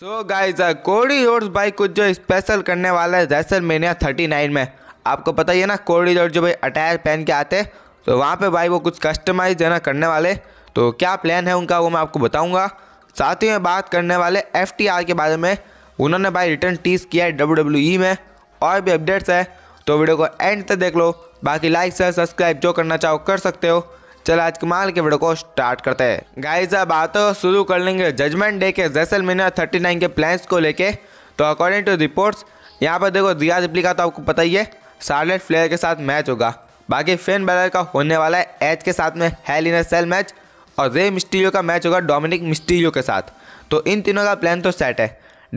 So guys Cody Rhodes भाई कुछ जो स्पेशल करने वाला है जैसल मेनिया थर्टी नाइन में आपको पता ही है ना कोडी रोड जो भाई अटायर पहन के आते तो वहाँ पे भाई वो कुछ कस्टमाइज है ना करने वाले तो क्या प्लान है उनका वो मैं आपको बताऊँगा साथ ही में बात करने वाले एफ के बारे में उन्होंने भाई रिटर्न टीस किया है डब्ल्यू e में और भी अपडेट्स है तो वीडियो को एंड तक देख लो बाकी लाइक शेयर सब्सक्राइब जो करना चाहो कर सकते हो चल आज कमाल के वीडियो को स्टार्ट करते हैं गाइस अब आते तो शुरू कर लेंगे जजमेंट डे के जैसल मीना थर्टी नाइन के प्लान्स को लेके तो अकॉर्डिंग टू रिपोर्ट्स यहाँ पर देखो दिया रिप्ली का तो आपको पता ही है सार्लेट फ्लेयर के साथ मैच होगा बाकी फेन बैलर का होने वाला है एच के साथ में हेल इन सेल मैच और रे मिस्टीरियो का मैच होगा डोमिनिक मिस्टीरियो के साथ तो इन तीनों का प्लान तो सेट है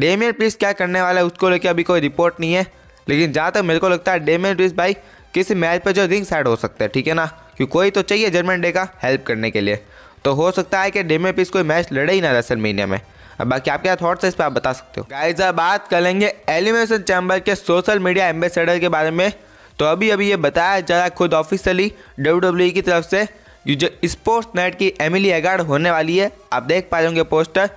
डेमियन प्लीस क्या करने वाला है उसको लेके अभी कोई रिपोर्ट नहीं है लेकिन जहाँ तक मेरे को लगता है डेमियन प्लीस भाई किसी मैच पर जो रिंग साइड हो सकता है ठीक है ना कि कोई तो चाहिए जर्मन डे का हेल्प करने के लिए तो हो सकता है कि डे में पीस कोई मैच लड़े ही ना रसल मीनिया में अब बाकी आपके क्या थॉट्स है इस पर आप बता सकते हो गाइज अब बात कर लेंगे एलिमिनेशन चैम्बर के सोशल मीडिया एम्बेसडर के बारे में तो अभी अभी ये बताया जा रहा है खुद ऑफिशियली डब्ल्यू e की तरफ से जो स्पोर्ट्स नाइट की एमिली एगार्ड होने वाली है आप देख पा रहे होंगे पोस्टर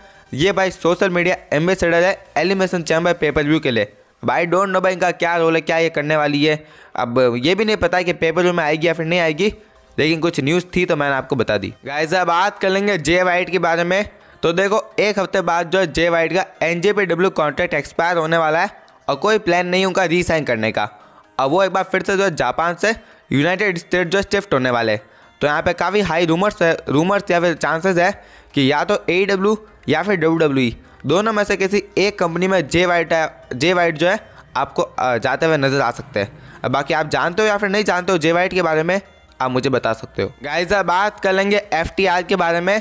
ये भाई सोशल मीडिया एम्बेसडर है एलिमिनेशन चैम्बर पेपर व्यू के लिए भाई डोंट नो भाई इनका क्या रोल है क्या ये करने वाली है अब ये भी नहीं पता कि पेपर व्यू में आएगी या फिर नहीं आएगी लेकिन कुछ न्यूज़ थी तो मैंने आपको बता दी गाइज अब बात कर लेंगे जे वाइट के बारे में तो देखो एक हफ्ते बाद जो जे वाइट का N J P W contract expire होने वाला है और कोई प्लान नहीं उनका रीसाइन करने का और वो एक बार फिर से जो जापान से यूनाइटेड स्टेट जो शिफ्ट होने वाले तो यहाँ पे काफ़ी हाई रूमर्स है रूमर्स या फिर चांसेस है कि या तो ए डब्ल्यू e या फिर डब्ल्यू डब्ल्यू e। दोनों में से किसी एक कंपनी में जे वाइट जे वाइट जो है आपको जाते हुए नज़र आ सकते हैं बाकी आप जानते हो या फिर नहीं जानते हो जे वाइट के बारे में आप मुझे बता सकते हो गाइज अब बात कर लेंगे एफ के बारे में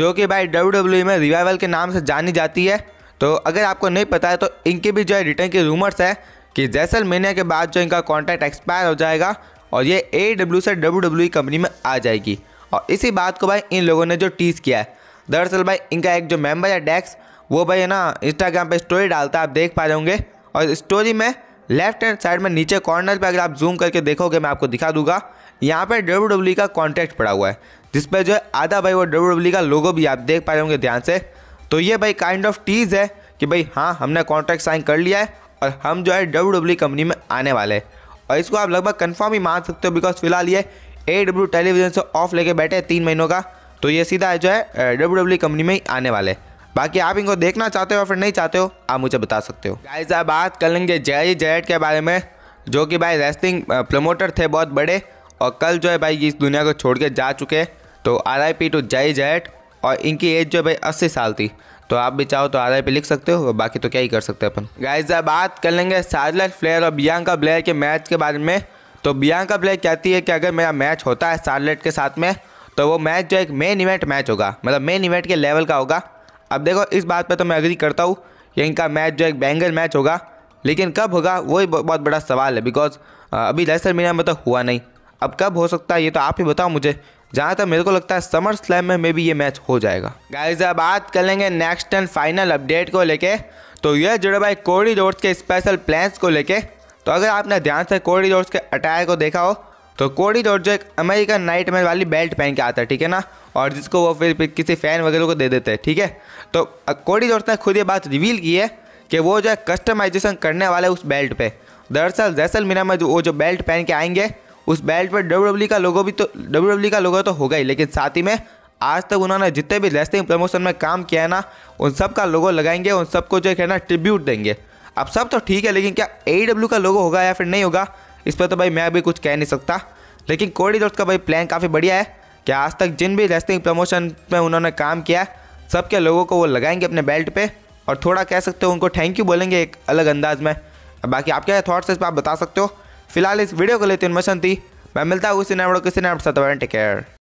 जो कि भाई डब्ल्यू e में रिवाइवल के नाम से जानी जाती है तो अगर आपको नहीं पता है तो इनकी भी जो है रिटर्न की रूमर्स है कि जैसलमेनिया के बाद जो इनका कॉन्ट्रैक्ट एक्सपायर हो जाएगा और ये ए डब्ल्यू से डब्ल्यू डब्ल्यू कंपनी में आ जाएगी और इसी बात को भाई इन लोगों ने जो टीस किया है दरअसल भाई इनका एक जो मेंबर है डेक्स वो भाई है ना इंस्टाग्राम पे स्टोरी डालता है आप देख पा रहे होंगे और स्टोरी में लेफ्ट हैंड साइड में नीचे कॉर्नर पे अगर आप जूम करके देखोगे मैं आपको दिखा दूंगा यहाँ पे डब्ल्यू डब्ल्यू e का कॉन्ट्रैक्ट पड़ा हुआ है जिस पर जो है आधा भाई वो डब्ल्यू डब्ल्यू e का लोगो भी आप देख पा रहे होंगे ध्यान से तो ये भाई काइंड ऑफ टीज़ है कि भाई हाँ हमने कॉन्ट्रैक्ट साइन कर लिया है और हम जो है डब्ल्यू डब्ल्यू कंपनी में आने वाले हैं और इसको आप लगभग कन्फर्म ही मान सकते हो बिकॉज फिलहाल ये ए डब्ल्यू टेलीविज़न से ऑफ लेके बैठे हैं तीन महीनों का तो ये सीधा जो है डब्ल्यू डब्ल्यू कंपनी में ही आने वाले हैं बाकी आप इनको देखना चाहते हो या फिर नहीं चाहते हो आप मुझे बता सकते हो गाइज आप बात कर लेंगे जय जैट के बारे में जो कि भाई रेस्टिंग प्रमोटर थे बहुत बड़े और कल जो है भाई इस दुनिया को छोड़ के जा चुके तो R I P to Jay जैट और इनकी एज जो है भाई अस्सी साल थी तो आप भी चाहो तो आर आई पी लिख सकते हो बाकी तो क्या ही कर सकते हैं अपन गाइज बात कर लेंगे शार्लेट फ्लेयर और बियांका ब्लेयर के मैच के बारे में तो बियांका ब्लेयर कहती है कि अगर मेरा मैच होता है शार्लेट के साथ में तो वो मैच जो एक मेन इवेंट मैच होगा मतलब मेन इवेंट के लेवल का होगा अब देखो इस बात पर तो मैं अग्री करता हूँ कि इनका मैच जो एक बैंगल मैच होगा लेकिन कब होगा वही बहुत बड़ा सवाल है बिकॉज अभी दरअसल मीना में तो हुआ नहीं अब कब हो सकता है ये तो आप ही बताओ मुझे जहाँ तक मेरे को लगता है समर स्लैम में मे भी ये मैच हो जाएगा गाइज अब बात कर लेंगे नेक्स्ट एंड फाइनल अपडेट को लेके तो यह जुड़े भाई कोरिडोर्स के स्पेशल प्लान्स को लेके तो अगर आपने ध्यान से कोरिडोर्स के अटायर को देखा हो तो कोडी जॉर्ज जो एक अमेरिकन नाइट मैन वाली बेल्ट पहन के आता है ठीक है ना और जिसको वो फिर किसी फ़ैन वगैरह को दे देते हैं ठीक है तो कोडी जॉर्ज ने खुद ये बात रिवील की है कि वो जो है कस्टमाइजेशन करने वाले उस बेल्ट पे दरअसल जैसलमेरा में जो वो जो बेल्ट पहन के आएंगे उस बेल्ट पर डब्ल्यू e का लोगो भी तो डब्ल्यू e का लोगो तो होगा ही लेकिन साथ ही में आज तक उन्होंने जितने भी रेस्टिंग प्रमोशन में काम किया है ना उन सब का लोगो लगाएंगे उन सबको जो है ना ट्रिब्यूट देंगे अब सब तो ठीक है लेकिन क्या ए e का लोगो होगा या फिर नहीं होगा इस पर तो भाई मैं अभी कुछ कह नहीं सकता लेकिन कोडी डॉट्स का भाई प्लान काफ़ी बढ़िया है कि आज तक जिन भी रेस्टिंग प्रमोशन में उन्होंने काम किया सबके लोगों को वो लगाएंगे अपने बेल्ट पे और थोड़ा कह सकते हो उनको थैंक यू बोलेंगे एक अलग अंदाज में बाकी आपके क्या थाट्स इस पर आप बता सकते हो फिलहाल इस वीडियो को लेते इन्फॉर्मेशन थी मैं मिलता हूँ किसी नए किसी नए साथ टेक केयर